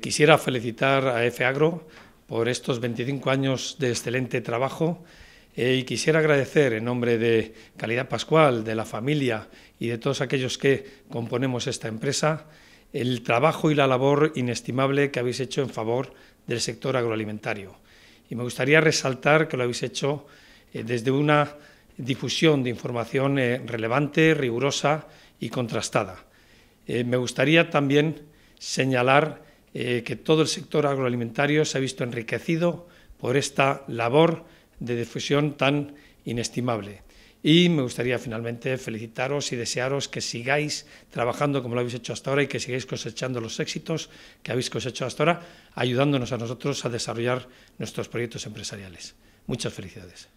Quisiera felicitar a Agro por estos 25 años de excelente trabajo eh, y quisiera agradecer en nombre de Calidad Pascual, de la familia y de todos aquellos que componemos esta empresa el trabajo y la labor inestimable que habéis hecho en favor del sector agroalimentario. Y me gustaría resaltar que lo habéis hecho eh, desde una difusión de información eh, relevante, rigurosa y contrastada. me gustaría también señalar eh, que todo el sector agroalimentario se ha visto enriquecido por esta labor de difusión tan inestimable. Y me gustaría finalmente felicitaros y desearos que sigáis trabajando como lo habéis hecho hasta ahora y que sigáis cosechando los éxitos que habéis cosechado hasta ahora, ayudándonos a nosotros a desarrollar nuestros proyectos empresariales. Muchas felicidades.